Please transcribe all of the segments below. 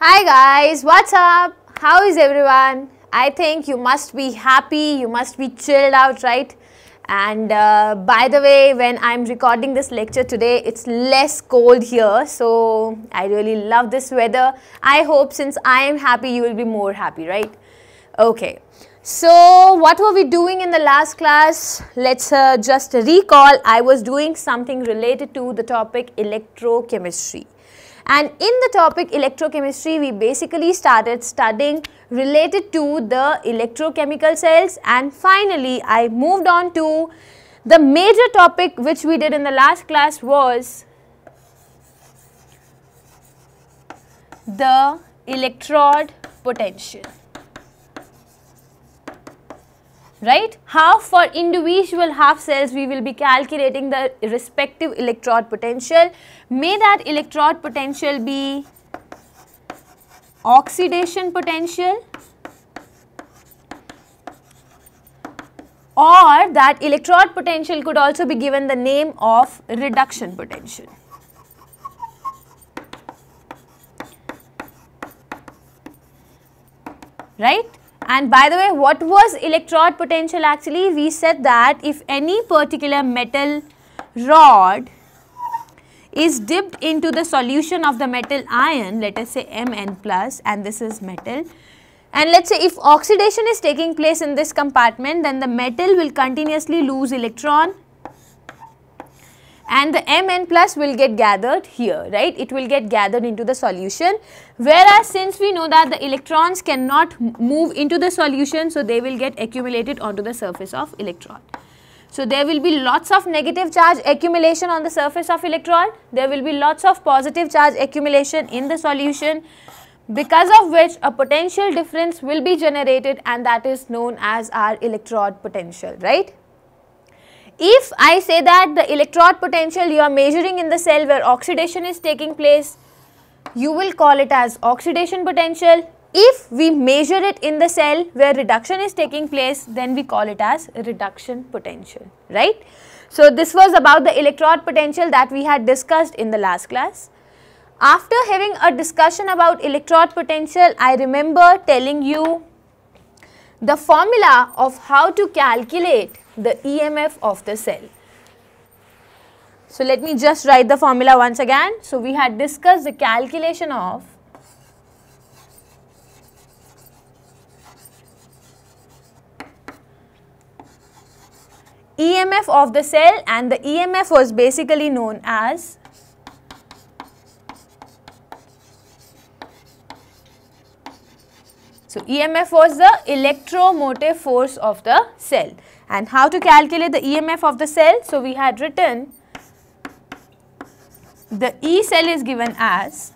Hi guys, what's up? How is everyone? I think you must be happy, you must be chilled out, right? And uh, by the way, when I'm recording this lecture today, it's less cold here. So I really love this weather. I hope since I am happy, you will be more happy, right? Okay. So what were we doing in the last class? Let's uh, just recall. I was doing something related to the topic electrochemistry. And in the topic electrochemistry, we basically started studying related to the electrochemical cells and finally I moved on to the major topic which we did in the last class was the electrode potential right? How for individual half cells we will be calculating the respective electrode potential. May that electrode potential be oxidation potential or that electrode potential could also be given the name of reduction potential. Right? And by the way, what was electrode potential actually? We said that if any particular metal rod is dipped into the solution of the metal ion, let us say Mn plus and this is metal. And let us say if oxidation is taking place in this compartment, then the metal will continuously lose electron and the Mn plus will get gathered here, right? It will get gathered into the solution. Whereas since we know that the electrons cannot move into the solution, so they will get accumulated onto the surface of electron. So there will be lots of negative charge accumulation on the surface of electron. There will be lots of positive charge accumulation in the solution because of which a potential difference will be generated and that is known as our electrode potential, right? if I say that the electrode potential you are measuring in the cell where oxidation is taking place, you will call it as oxidation potential. If we measure it in the cell where reduction is taking place, then we call it as reduction potential, right? So, this was about the electrode potential that we had discussed in the last class. After having a discussion about electrode potential, I remember telling you the formula of how to calculate the EMF of the cell. So let me just write the formula once again. So we had discussed the calculation of EMF of the cell and the EMF was basically known as So EMF was the electromotive force of the cell. And how to calculate the EMF of the cell? So we had written the E cell is given as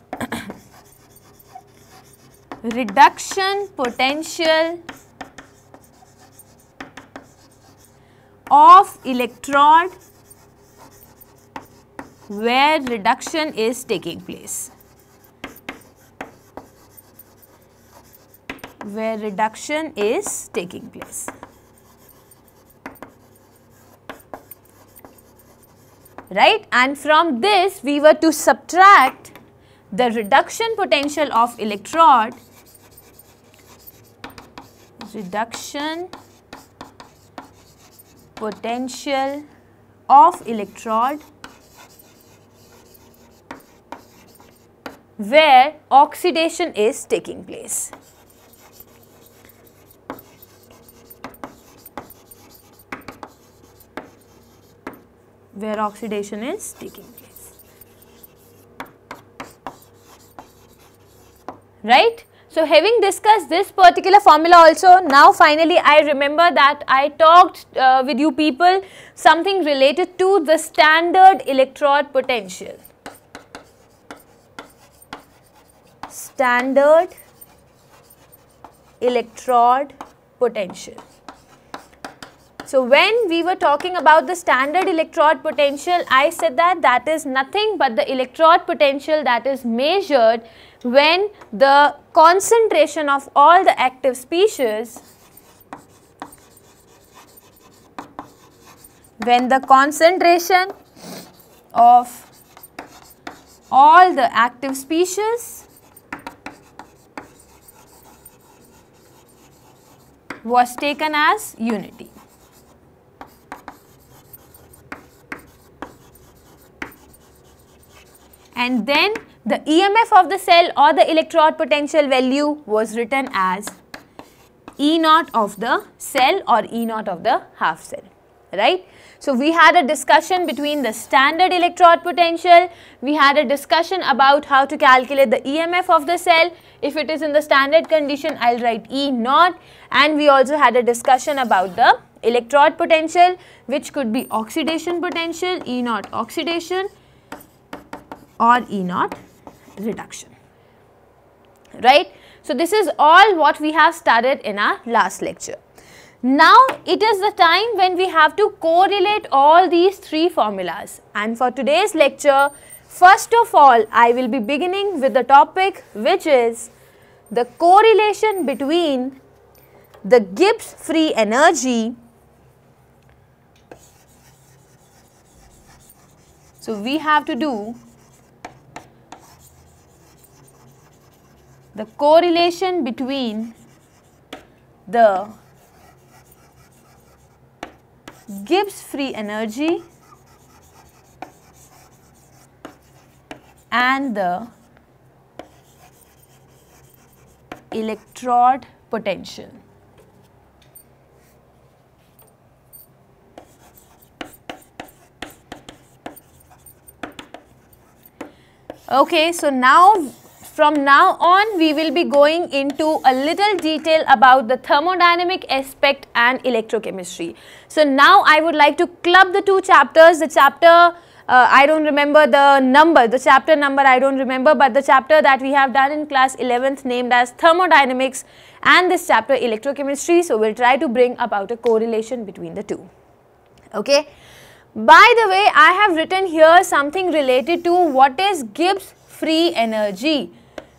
reduction potential of electrode where reduction is taking place. where reduction is taking place. Right? And from this we were to subtract the reduction potential of electrode, reduction potential of electrode where oxidation is taking place. where oxidation is taking place. Right? So having discussed this particular formula also, now finally I remember that I talked uh, with you people something related to the standard electrode potential. Standard electrode potential. So when we were talking about the standard electrode potential, I said that that is nothing but the electrode potential that is measured when the concentration of all the active species when the concentration of all the active species was taken as unity. and then the EMF of the cell or the electrode potential value was written as E naught of the cell or E naught of the half cell, right? So, we had a discussion between the standard electrode potential, we had a discussion about how to calculate the EMF of the cell. If it is in the standard condition, I will write E naught and we also had a discussion about the electrode potential which could be oxidation potential, E naught oxidation or E naught reduction, right. So, this is all what we have studied in our last lecture. Now, it is the time when we have to correlate all these three formulas and for today's lecture, first of all, I will be beginning with the topic which is the correlation between the Gibbs free energy. So, we have to do the correlation between the Gibbs free energy and the electrode potential. Okay, so now from now on, we will be going into a little detail about the thermodynamic aspect and electrochemistry. So now I would like to club the two chapters, the chapter uh, I don't remember the number, the chapter number I don't remember, but the chapter that we have done in class 11th named as thermodynamics and this chapter electrochemistry. So, we'll try to bring about a correlation between the two. Okay. By the way, I have written here something related to what is Gibbs free energy.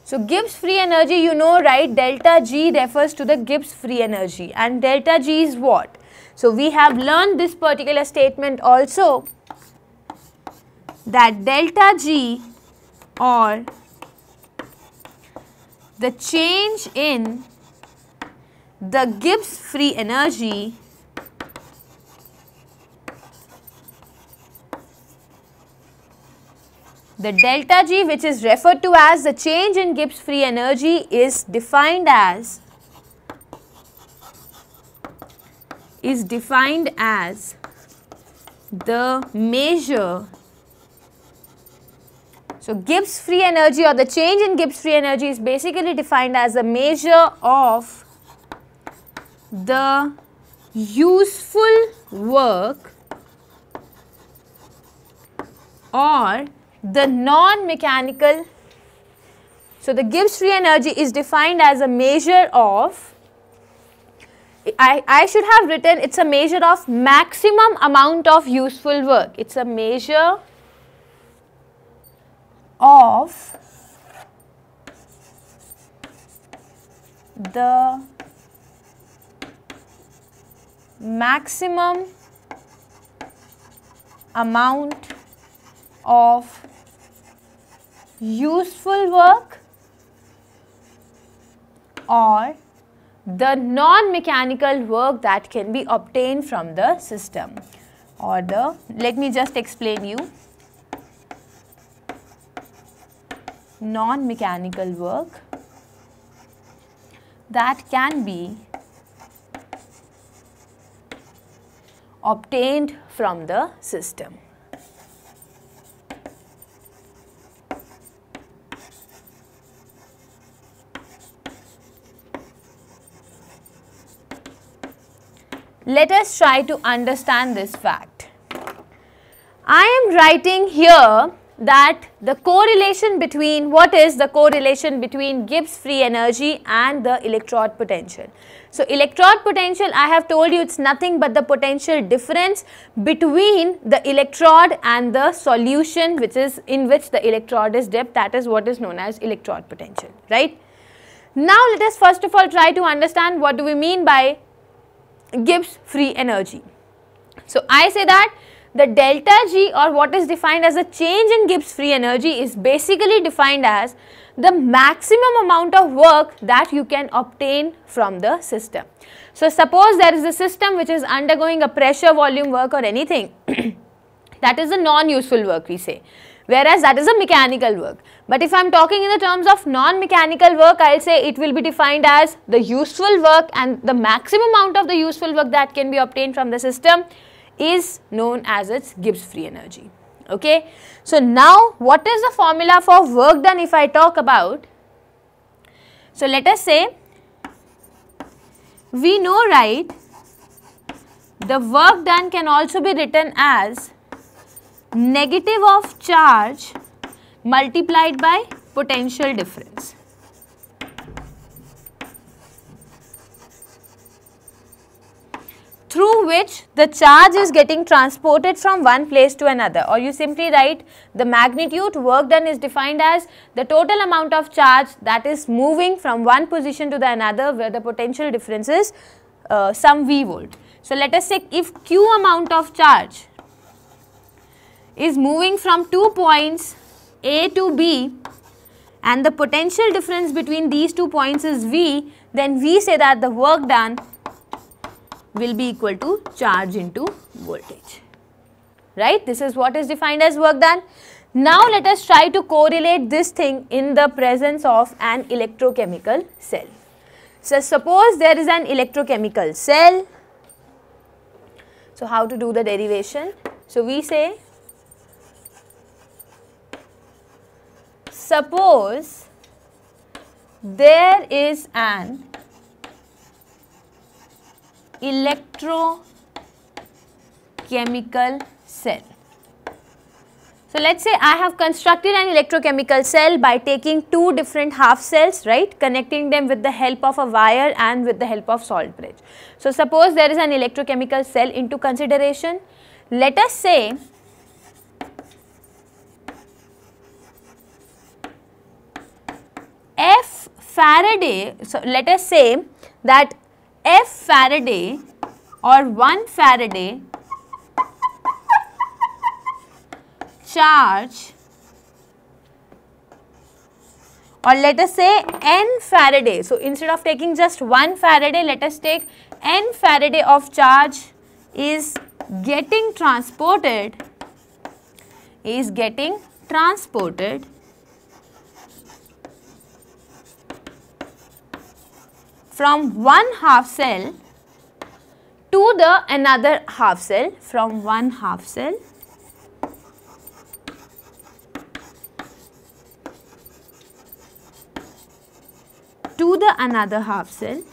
So Gibbs free energy, you know, right, delta G refers to the Gibbs free energy and delta G is what? So we have learned this particular statement also that delta G or the change in the Gibbs free energy The delta G which is referred to as the change in Gibbs free energy is defined as is defined as the measure so Gibbs free energy or the change in Gibbs free energy is basically defined as the measure of the useful work or the non-mechanical, so the Gibbs free energy is defined as a measure of, I, I should have written it's a measure of maximum amount of useful work. It's a measure of the maximum amount of useful work or the non-mechanical work that can be obtained from the system or the let me just explain you non-mechanical work that can be obtained from the system. Let us try to understand this fact. I am writing here that the correlation between, what is the correlation between Gibbs free energy and the electrode potential. So, electrode potential I have told you it's nothing but the potential difference between the electrode and the solution which is in which the electrode is dipped that is what is known as electrode potential, right. Now, let us first of all try to understand what do we mean by gives free energy. So I say that the delta G or what is defined as a change in Gibbs free energy is basically defined as the maximum amount of work that you can obtain from the system. So suppose there is a system which is undergoing a pressure volume work or anything that is a non-useful work we say whereas that is a mechanical work. But if I am talking in the terms of non-mechanical work, I will say it will be defined as the useful work and the maximum amount of the useful work that can be obtained from the system is known as its Gibbs free energy. Okay. So, now what is the formula for work done if I talk about? So, let us say we know right the work done can also be written as negative of charge multiplied by potential difference. through which the charge is getting transported from one place to another or you simply write the magnitude work done is defined as the total amount of charge that is moving from one position to the another where the potential difference is uh, some V volt. So, let us say if Q amount of charge is moving from two points A to B and the potential difference between these two points is V, then we say that the work done will be equal to charge into voltage. Right? This is what is defined as work done. Now let us try to correlate this thing in the presence of an electrochemical cell. So suppose there is an electrochemical cell. So how to do the derivation? So we say Suppose there is an electrochemical cell. So let's say I have constructed an electrochemical cell by taking two different half cells, right, connecting them with the help of a wire and with the help of salt bridge. So suppose there is an electrochemical cell into consideration. Let us say Faraday, so let us say that F Faraday or 1 Faraday charge or let us say n Faraday. So, instead of taking just 1 Faraday, let us take n Faraday of charge is getting transported, is getting transported from one half cell to the another half cell from one half cell to the another half cell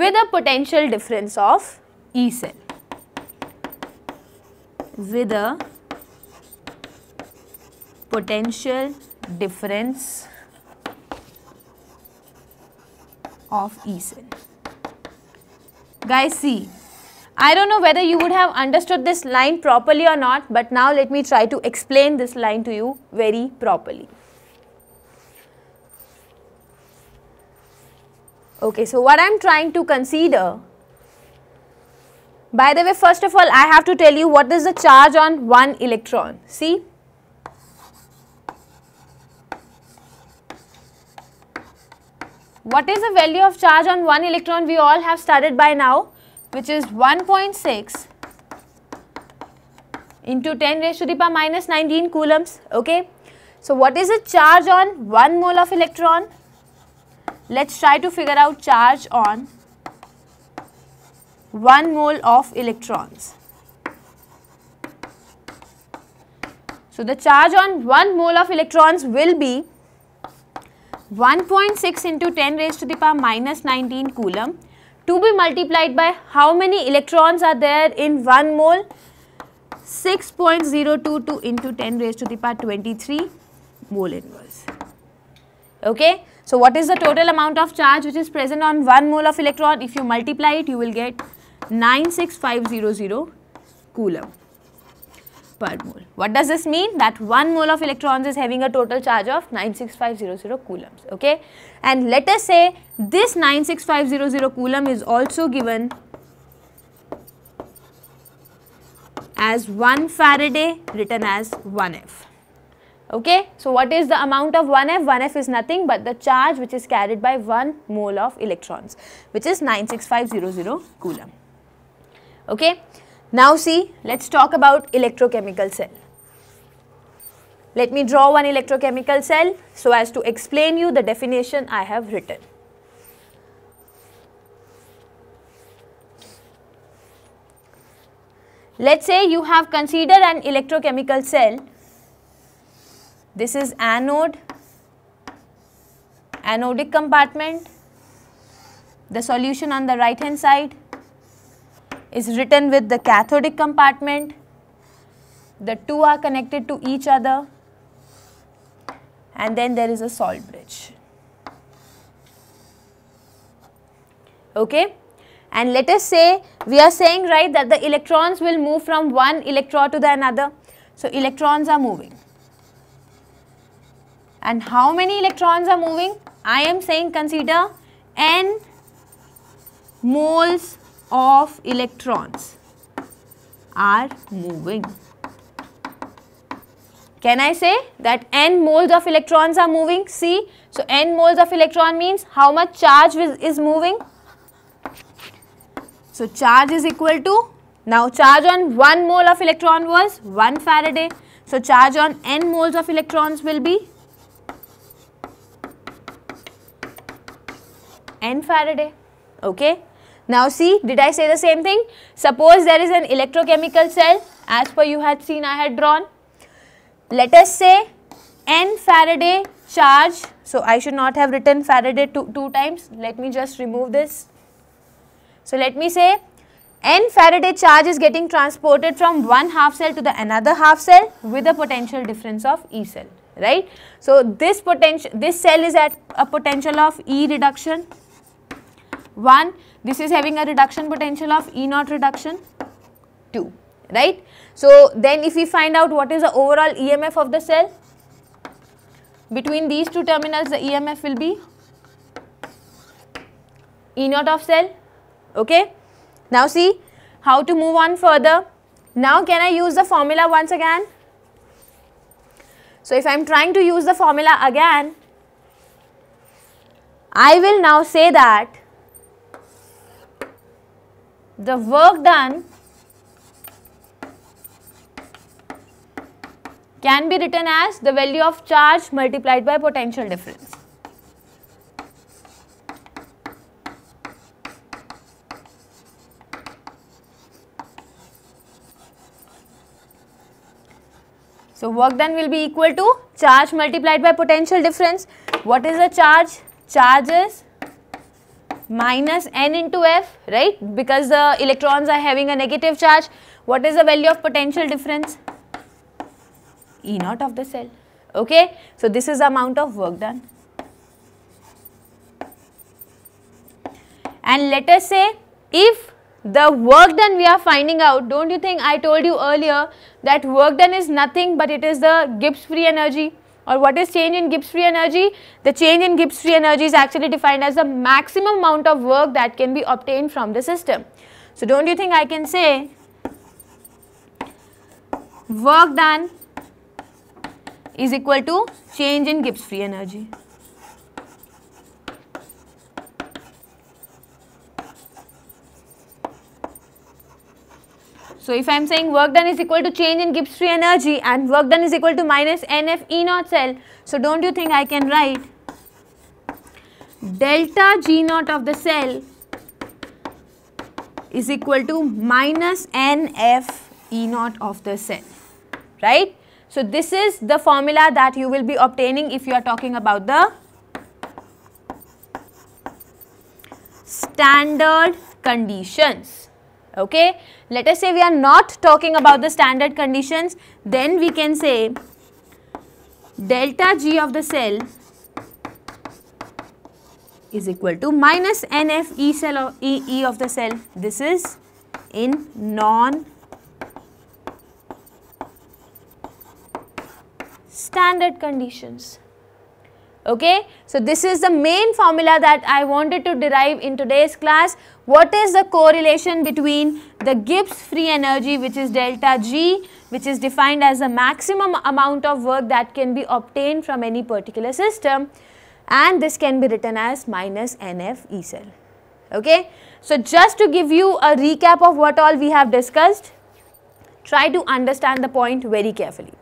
with a potential difference of E cell with a potential difference of Eason. Guys, see, I don't know whether you would have understood this line properly or not, but now let me try to explain this line to you very properly. Okay, so what I am trying to consider by the way, first of all, I have to tell you what is the charge on one electron. See, What is the value of charge on one electron we all have studied by now which is 1.6 into 10 raised to the power minus 19 coulombs okay. So what is the charge on 1 mole of electron? Let's try to figure out charge on 1 mole of electrons. So the charge on 1 mole of electrons will be 1.6 into 10 raised to the power minus 19 coulomb to be multiplied by how many electrons are there in 1 mole 6.022 into 10 raised to the power 23 mole inverse. Okay. So what is the total amount of charge which is present on 1 mole of electron? If you multiply it, you will get 96500 coulomb per mole. What does this mean? That 1 mole of electrons is having a total charge of 96500 coulombs. Okay. And let us say this 96500 coulomb is also given as 1 Faraday written as 1F. Okay, so what is the amount of 1F? 1F is nothing but the charge which is carried by 1 mole of electrons which is 96500 coulomb. Okay, now see, let's talk about electrochemical cell. Let me draw one electrochemical cell so as to explain you the definition I have written. Let's say you have considered an electrochemical cell. This is anode, anodic compartment, the solution on the right hand side is written with the cathodic compartment. The two are connected to each other and then there is a salt bridge. Okay? And let us say we are saying right that the electrons will move from one electrode to the another. So, electrons are moving. And how many electrons are moving? I am saying consider n moles of electrons are moving. Can I say that n moles of electrons are moving? See, so n moles of electron means how much charge is moving? So charge is equal to, now charge on 1 mole of electron was 1 Faraday. So charge on n moles of electrons will be n Faraday, okay? Now see, did I say the same thing? Suppose there is an electrochemical cell as per you had seen I had drawn. Let us say n Faraday charge. So, I should not have written Faraday two, two times. Let me just remove this. So, let me say n Faraday charge is getting transported from one half cell to the another half cell with a potential difference of E cell, right. So, this potential, this cell is at a potential of E reduction 1 this is having a reduction potential of E naught reduction 2, right? So, then if we find out what is the overall EMF of the cell, between these two terminals the EMF will be E naught of cell, okay? Now see how to move on further. Now can I use the formula once again? So if I am trying to use the formula again, I will now say that the work done can be written as the value of charge multiplied by potential difference. So, work done will be equal to charge multiplied by potential difference. What is the charge? Charge is minus n into f, right? Because the electrons are having a negative charge. What is the value of potential difference? E naught of the cell, okay? So, this is the amount of work done. And let us say if the work done we are finding out, don't you think I told you earlier that work done is nothing but it is the Gibbs free energy or what is change in Gibbs free energy? The change in Gibbs free energy is actually defined as the maximum amount of work that can be obtained from the system. So don't you think I can say work done is equal to change in Gibbs free energy. So if I am saying work done is equal to change in Gibbs free energy and work done is equal to minus NF E naught cell, so don't you think I can write delta G naught of the cell is equal to minus NF E naught of the cell, right? So this is the formula that you will be obtaining if you are talking about the standard conditions okay let us say we are not talking about the standard conditions then we can say delta g of the cell is equal to minus nf e cell of e, e of the cell this is in non standard conditions okay so this is the main formula that i wanted to derive in today's class what is the correlation between the Gibbs free energy which is delta G which is defined as the maximum amount of work that can be obtained from any particular system and this can be written as minus NF E cell. Okay. So, just to give you a recap of what all we have discussed, try to understand the point very carefully.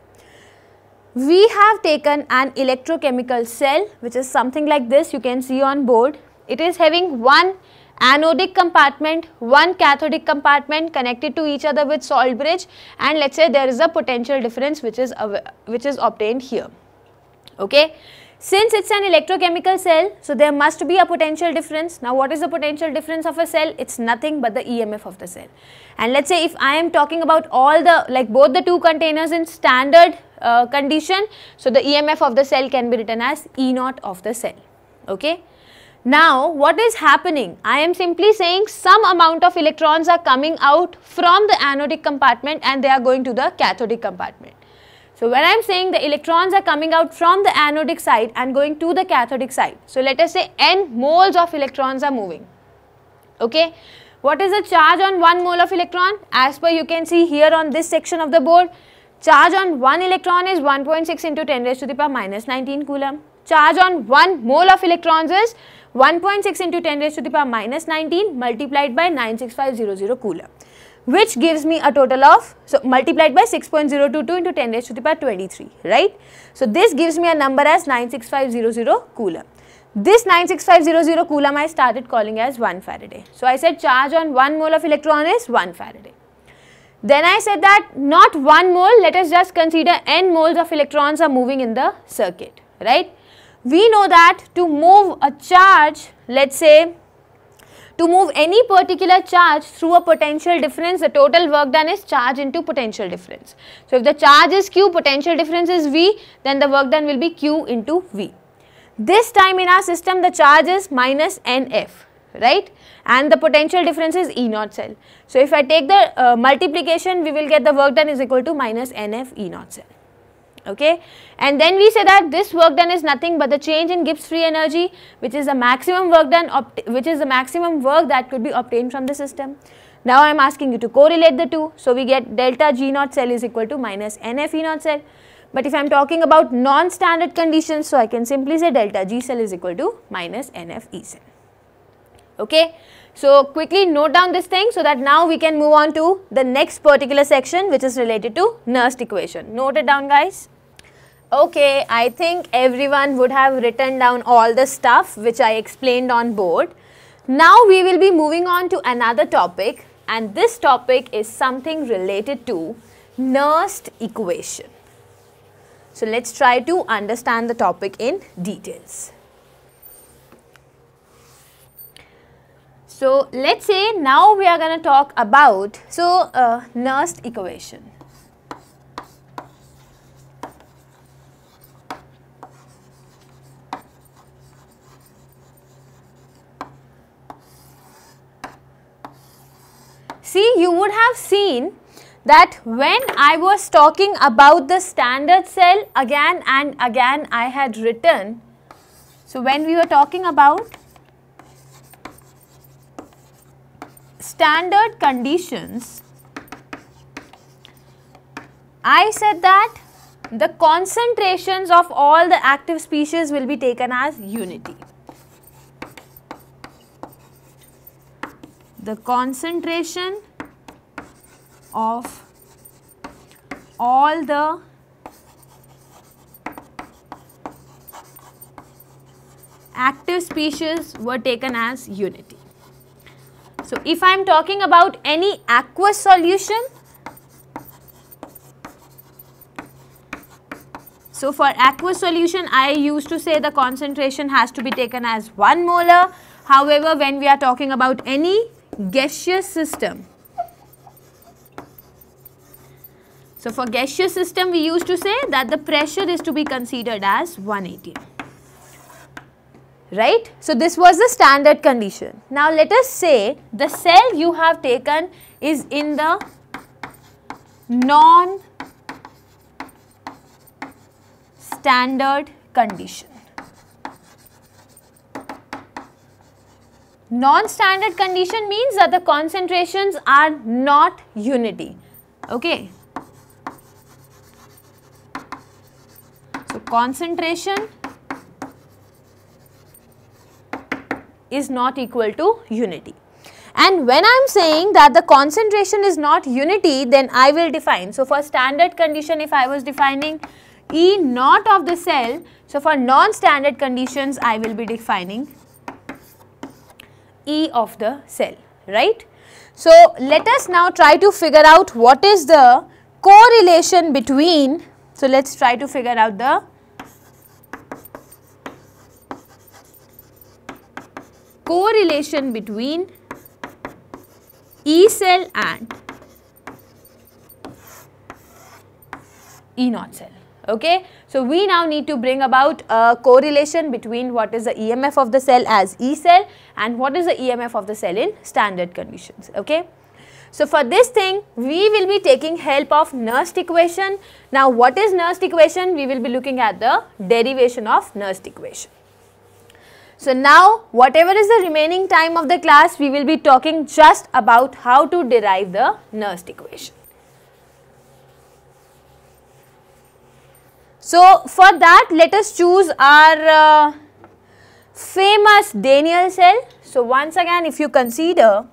We have taken an electrochemical cell which is something like this you can see on board. It is having one anodic compartment, one cathodic compartment connected to each other with salt bridge and let's say there is a potential difference which is, which is obtained here. Okay. Since it's an electrochemical cell, so there must be a potential difference. Now what is the potential difference of a cell? It's nothing but the EMF of the cell. And let's say if I am talking about all the, like both the two containers in standard uh, condition, so the EMF of the cell can be written as E naught of the cell. Okay. Now, what is happening? I am simply saying some amount of electrons are coming out from the anodic compartment and they are going to the cathodic compartment. So, when I am saying the electrons are coming out from the anodic side and going to the cathodic side. So, let us say n moles of electrons are moving. Okay. What is the charge on 1 mole of electron? As per you can see here on this section of the board, charge on 1 electron is 1.6 into 10 raised to the power minus 19 coulomb. Charge on 1 mole of electrons is 1.6 into 10 raised to the power minus 19 multiplied by 96500 Coulomb which gives me a total of, so multiplied by 6.022 into 10 raised to the power 23, right? So, this gives me a number as 96500 Coulomb. This 96500 Coulomb I started calling as 1 Faraday. So, I said charge on 1 mole of electron is 1 Faraday. Then I said that not 1 mole, let us just consider n moles of electrons are moving in the circuit, right? we know that to move a charge, let's say to move any particular charge through a potential difference, the total work done is charge into potential difference. So, if the charge is Q, potential difference is V, then the work done will be Q into V. This time in our system, the charge is minus NF, right? And the potential difference is E naught cell. So, if I take the uh, multiplication, we will get the work done is equal to minus NF E naught cell okay and then we say that this work done is nothing but the change in Gibbs free energy which is the maximum work done which is the maximum work that could be obtained from the system. Now I am asking you to correlate the two so we get delta G naught cell is equal to minus n F E naught cell but if I am talking about non-standard conditions so I can simply say delta G cell is equal to minus n F E cell okay. So quickly note down this thing so that now we can move on to the next particular section which is related to Nernst equation. Note it down guys. Okay, I think everyone would have written down all the stuff which I explained on board. Now we will be moving on to another topic and this topic is something related to Nernst equation. So let's try to understand the topic in details. So let's say now we are going to talk about so uh, Nernst equation. See you would have seen that when I was talking about the standard cell again and again I had written. So when we were talking about standard conditions, I said that the concentrations of all the active species will be taken as unity. The concentration of all the active species were taken as unity. So, if I am talking about any aqueous solution, so for aqueous solution I used to say the concentration has to be taken as 1 molar. However, when we are talking about any gaseous system, so for gaseous system we used to say that the pressure is to be considered as 180 right? So this was the standard condition. Now let us say the cell you have taken is in the non standard condition. Non-standard condition means that the concentrations are not unity, okay. So concentration is not equal to unity. And when I am saying that the concentration is not unity, then I will define. So, for standard condition, if I was defining E naught of the cell, so for non-standard conditions, I will be defining E of the cell, right. So, let us now try to figure out what is the correlation between, so let us try to figure out the correlation between E cell and E naught cell okay. So, we now need to bring about a correlation between what is the EMF of the cell as E cell and what is the EMF of the cell in standard conditions, okay. So, for this thing we will be taking help of Nernst equation. Now, what is Nernst equation? We will be looking at the derivation of Nernst equation. So now whatever is the remaining time of the class, we will be talking just about how to derive the Nernst equation. So for that let us choose our uh, famous Daniel cell. So once again if you consider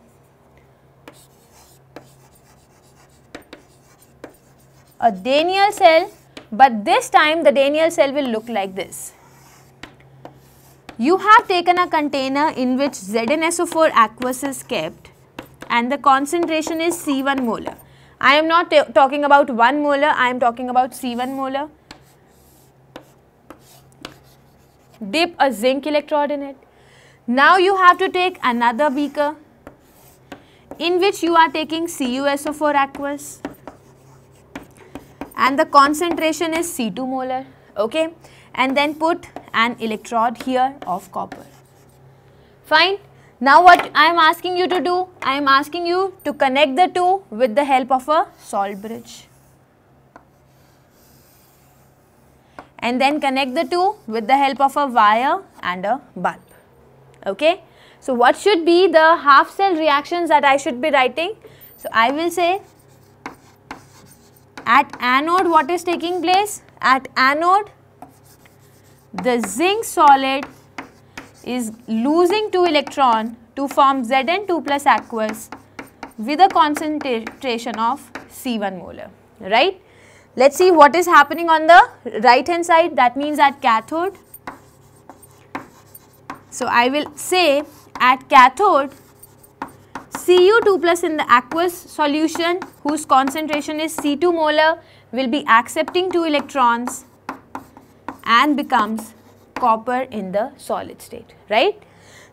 a Daniel cell but this time the Daniel cell will look like this. You have taken a container in which ZnSO4 aqueous is kept and the concentration is C1 molar. I am not talking about 1 molar, I am talking about C1 molar. Dip a zinc electrode in it. Now you have to take another beaker in which you are taking CuSO4 aqueous and the concentration is C2 molar okay and then put an electrode here of copper. Fine. Now what I am asking you to do? I am asking you to connect the two with the help of a salt bridge. And then connect the two with the help of a wire and a bulb. Okay. So what should be the half cell reactions that I should be writing? So I will say at anode what is taking place? At anode the zinc solid is losing 2 electron to form Zn2 plus aqueous with a concentration of C1 molar, right? Let's see what is happening on the right hand side that means at cathode. So I will say at cathode Cu2 plus in the aqueous solution whose concentration is C2 molar will be accepting 2 electrons and becomes copper in the solid state, right?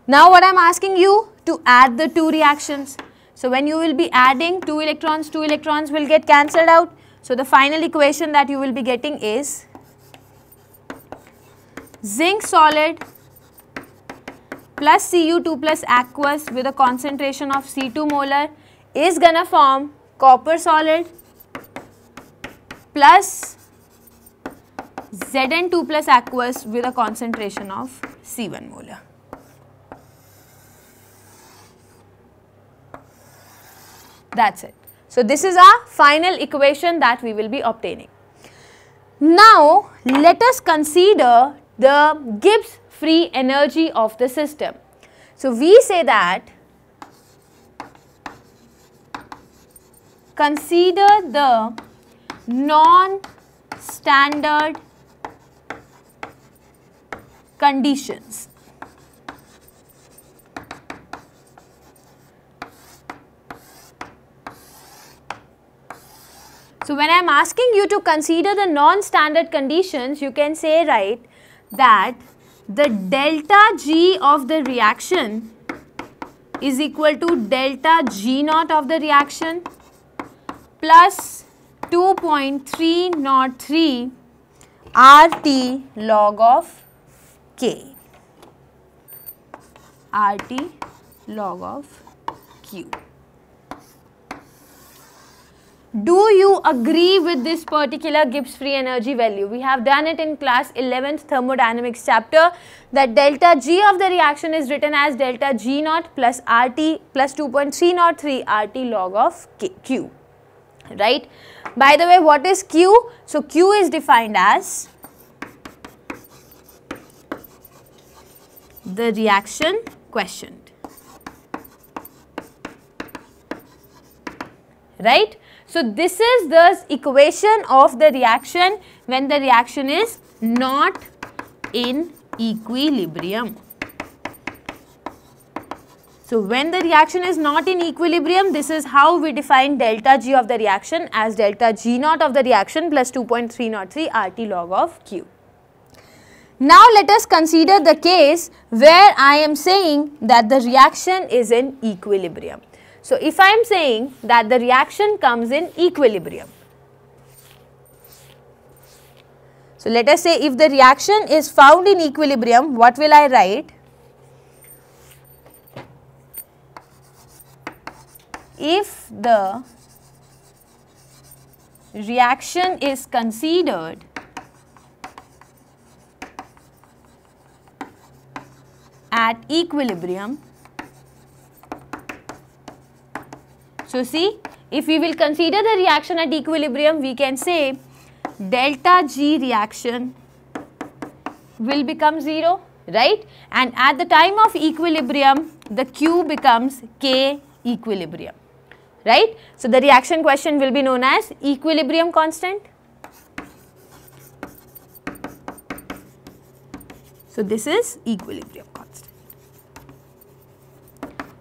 Now what I am asking you to add the two reactions. So when you will be adding two electrons, two electrons will get cancelled out. So the final equation that you will be getting is zinc solid plus Cu2 plus aqueous with a concentration of C2 molar is gonna form copper solid plus Zn2 plus aqueous with a concentration of C1 molar. That's it. So this is our final equation that we will be obtaining. Now let us consider the Gibbs free energy of the system. So we say that consider the non-standard conditions. So when I am asking you to consider the non-standard conditions, you can say right that the delta G of the reaction is equal to delta G naught of the reaction plus 2.303 RT log of k. RT log of q. Do you agree with this particular Gibbs free energy value? We have done it in class 11th thermodynamics chapter that delta G of the reaction is written as delta G naught plus RT plus 2.303 RT log of Q, right? By the way, what is Q? So, Q is defined as the reaction questioned. Right? So, this is the equation of the reaction when the reaction is not in equilibrium. So, when the reaction is not in equilibrium, this is how we define delta G of the reaction as delta G naught of the reaction plus 2.303 RT log of Q. Now let us consider the case where I am saying that the reaction is in equilibrium. So if I am saying that the reaction comes in equilibrium. So let us say if the reaction is found in equilibrium, what will I write? If the reaction is considered at equilibrium. So see, if we will consider the reaction at equilibrium, we can say delta G reaction will become 0, right? And at the time of equilibrium, the Q becomes K equilibrium, right? So the reaction question will be known as equilibrium constant. So this is equilibrium.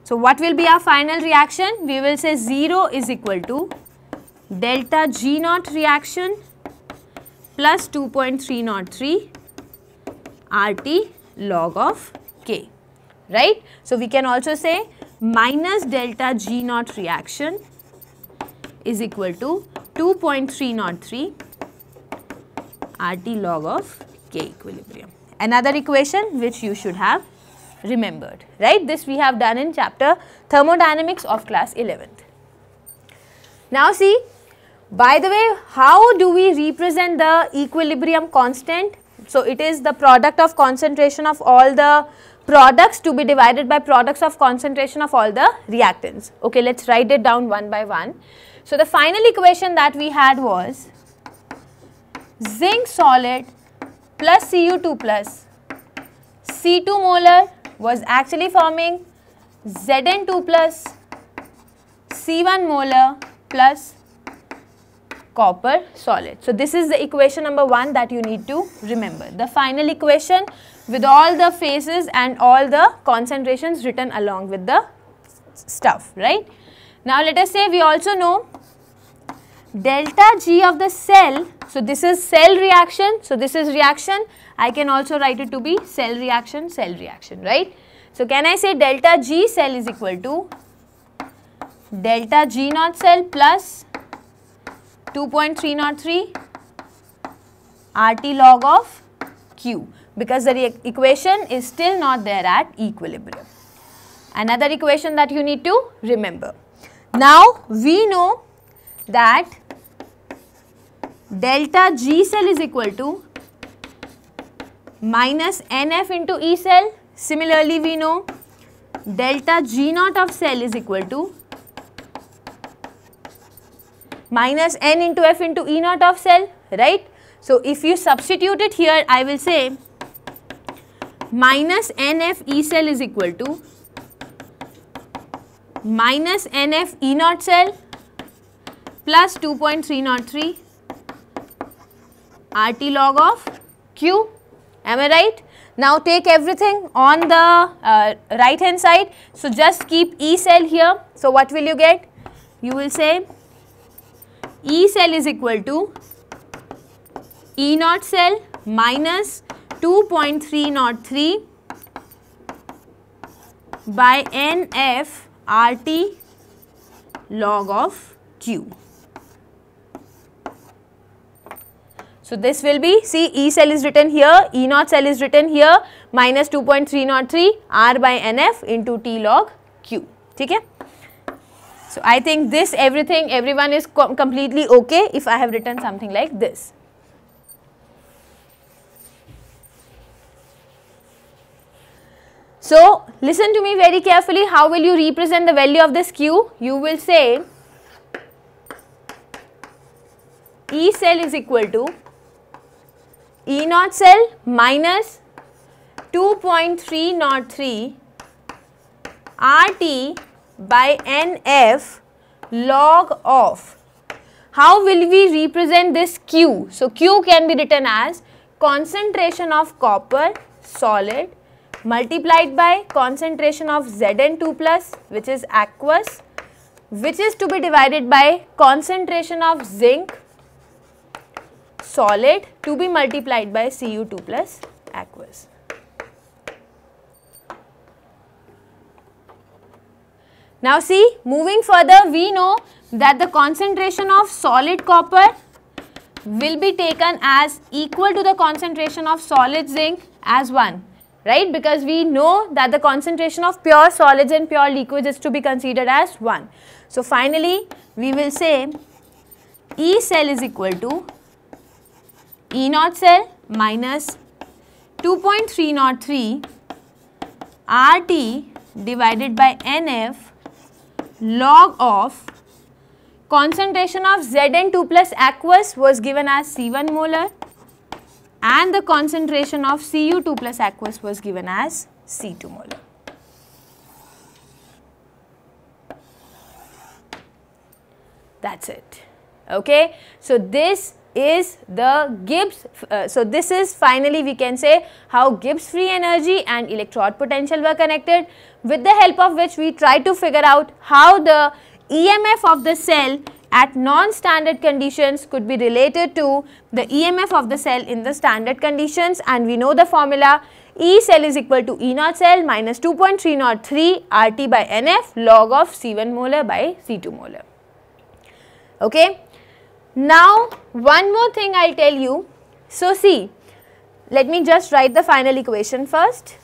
So what will be our final reaction? We will say 0 is equal to delta G naught reaction plus 2.303 RT log of K, right? So we can also say minus delta G naught reaction is equal to 2.303 RT log of K equilibrium. Another equation which you should have remembered, right? This we have done in chapter thermodynamics of class 11th. Now see, by the way, how do we represent the equilibrium constant? So it is the product of concentration of all the products to be divided by products of concentration of all the reactants. Okay, let's write it down one by one. So the final equation that we had was zinc solid plus Cu2 plus C2 molar was actually forming Zn2 plus C1 molar plus copper solid. So this is the equation number 1 that you need to remember. The final equation with all the phases and all the concentrations written along with the stuff, right? Now let us say we also know delta G of the cell, so this is cell reaction, so this is reaction, I can also write it to be cell reaction, cell reaction, right. So can I say delta G cell is equal to delta G naught cell plus 2.303 RT log of Q because the equation is still not there at equilibrium. Another equation that you need to remember. Now we know that delta G cell is equal to minus NF into E cell. Similarly, we know delta G naught of cell is equal to minus N into F into E naught of cell, right? So, if you substitute it here, I will say minus NF E cell is equal to minus NF E naught cell plus 2.303 RT log of Q. Am I right? Now take everything on the uh, right hand side. So just keep E cell here. So what will you get? You will say E cell is equal to E naught cell minus 2.303 by NF RT log of Q. So this will be, see E cell is written here, E naught cell is written here, minus 2.303 R by NF into T log Q. Okay? So I think this everything, everyone is completely okay if I have written something like this. So listen to me very carefully, how will you represent the value of this Q? You will say E cell is equal to E naught cell minus 2.303 RT by NF log of. How will we represent this Q? So, Q can be written as concentration of copper solid multiplied by concentration of Zn2 plus which is aqueous which is to be divided by concentration of zinc solid to be multiplied by Cu2 plus aqueous. Now see, moving further, we know that the concentration of solid copper will be taken as equal to the concentration of solid zinc as 1, right? Because we know that the concentration of pure solids and pure liquids is to be considered as 1. So finally, we will say E cell is equal to E naught cell minus 2.303 RT divided by NF log of concentration of Zn2 plus aqueous was given as C1 molar and the concentration of Cu2 plus aqueous was given as C2 molar. That's it. Okay. So, this is the Gibbs. Uh, so, this is finally we can say how Gibbs free energy and electrode potential were connected with the help of which we try to figure out how the EMF of the cell at non-standard conditions could be related to the EMF of the cell in the standard conditions and we know the formula E cell is equal to E naught cell minus 2.303 RT by NF log of C1 molar by C2 molar. Okay. Now, one more thing I will tell you. So, see, let me just write the final equation first.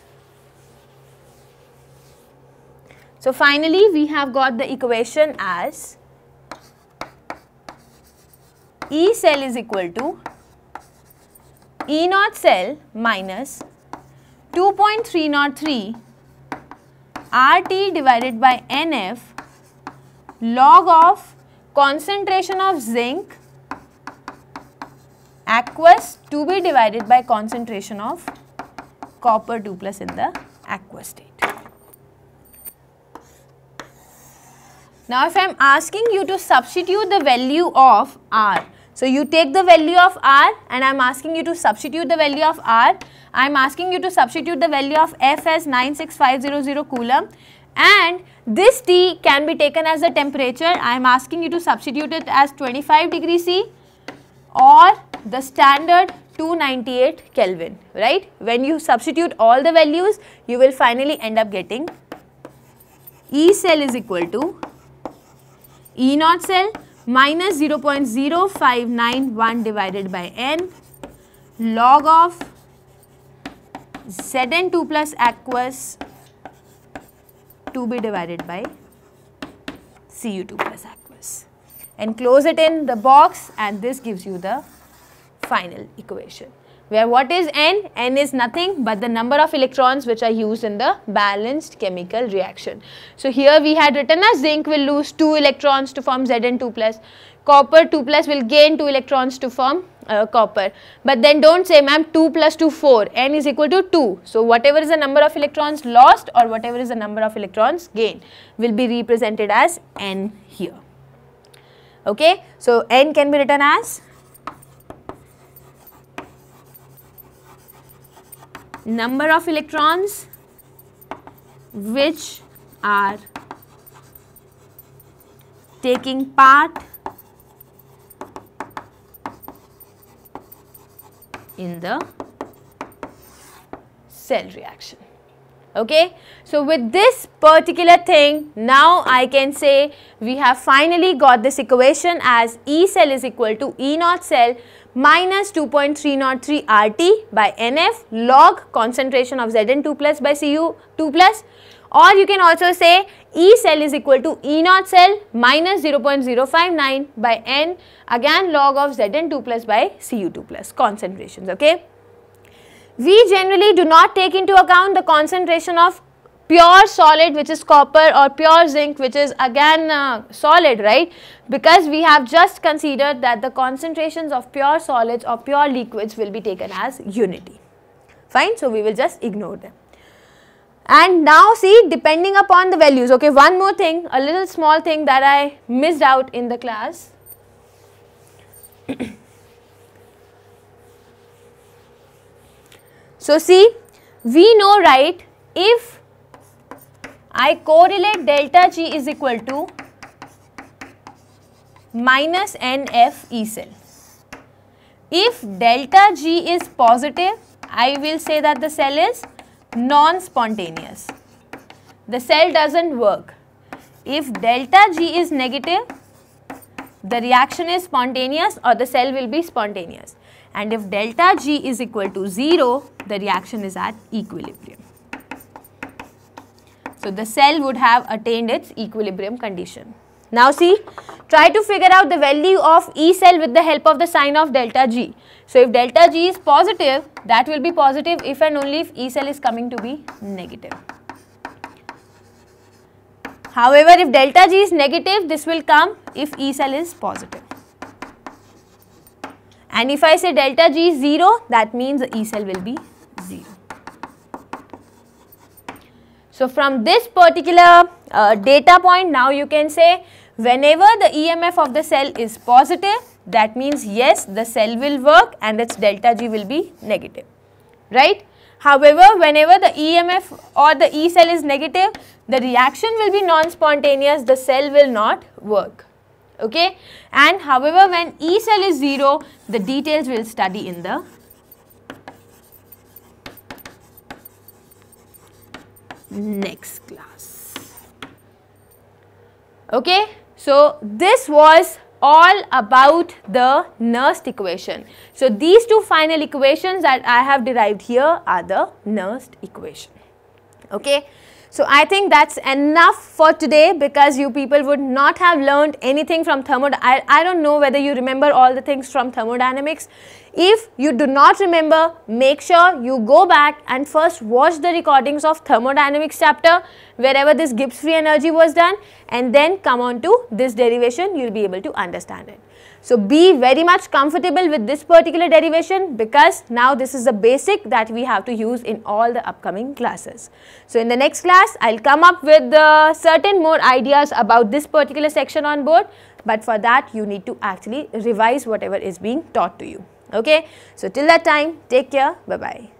So, finally, we have got the equation as E cell is equal to E naught cell minus 2.303 RT divided by NF log of concentration of zinc aqueous to be divided by concentration of copper 2 plus in the aqueous state. Now if I am asking you to substitute the value of R, so you take the value of R and I am asking you to substitute the value of R. I am asking you to substitute the value of F as 96500 coulomb and this T can be taken as the temperature. I am asking you to substitute it as 25 degree C or the standard 298 Kelvin, right? When you substitute all the values, you will finally end up getting E cell is equal to E naught cell minus 0.0591 divided by N log of Zn2 plus aqueous 2 be divided by Cu2 plus aqueous. close it in the box and this gives you the final equation. Where what is N? N is nothing but the number of electrons which are used in the balanced chemical reaction. So here we had written as zinc will lose 2 electrons to form Zn2+. Copper 2 plus will gain 2 electrons to form uh, copper. But then don't say ma'am 2 plus 2 4 n is equal to 2. So whatever is the number of electrons lost or whatever is the number of electrons gained will be represented as n here. Okay. So n can be written as number of electrons which are taking part in the cell reaction okay so with this particular thing now I can say we have finally got this equation as E cell is equal to E naught cell minus 2.303 RT by NF log concentration of Zn2 plus by Cu2 plus or you can also say E cell is equal to E naught cell minus 0.059 by N again log of Zn2 plus by Cu2 plus concentrations okay. We generally do not take into account the concentration of pure solid which is copper or pure zinc which is again uh, solid right because we have just considered that the concentrations of pure solids or pure liquids will be taken as unity fine so we will just ignore them and now see depending upon the values okay one more thing a little small thing that I missed out in the class so see we know right if I correlate delta G is equal to minus NF E cell. If delta G is positive, I will say that the cell is non-spontaneous. The cell doesn't work. If delta G is negative, the reaction is spontaneous or the cell will be spontaneous. And if delta G is equal to 0, the reaction is at equilibrium. So the cell would have attained its equilibrium condition. Now see, try to figure out the value of E cell with the help of the sign of delta G. So if delta G is positive, that will be positive if and only if E cell is coming to be negative. However, if delta G is negative, this will come if E cell is positive. And if I say delta G is 0, that means E cell will be 0. So from this particular uh, data point, now you can say whenever the EMF of the cell is positive, that means yes the cell will work and its delta G will be negative, right. However, whenever the EMF or the E cell is negative, the reaction will be non-spontaneous, the cell will not work, okay. And however, when E cell is 0, the details will study in the next class, okay. So, this was all about the Nernst equation. So these two final equations that I have derived here are the Nernst equation. Okay. So I think that's enough for today because you people would not have learned anything from thermodynamics. I don't know whether you remember all the things from thermodynamics. If you do not remember, make sure you go back and first watch the recordings of thermodynamics chapter wherever this Gibbs free energy was done and then come on to this derivation, you'll be able to understand it. So be very much comfortable with this particular derivation because now this is the basic that we have to use in all the upcoming classes. So in the next class, I'll come up with uh, certain more ideas about this particular section on board. But for that, you need to actually revise whatever is being taught to you. Okay. So till that time, take care. Bye-bye.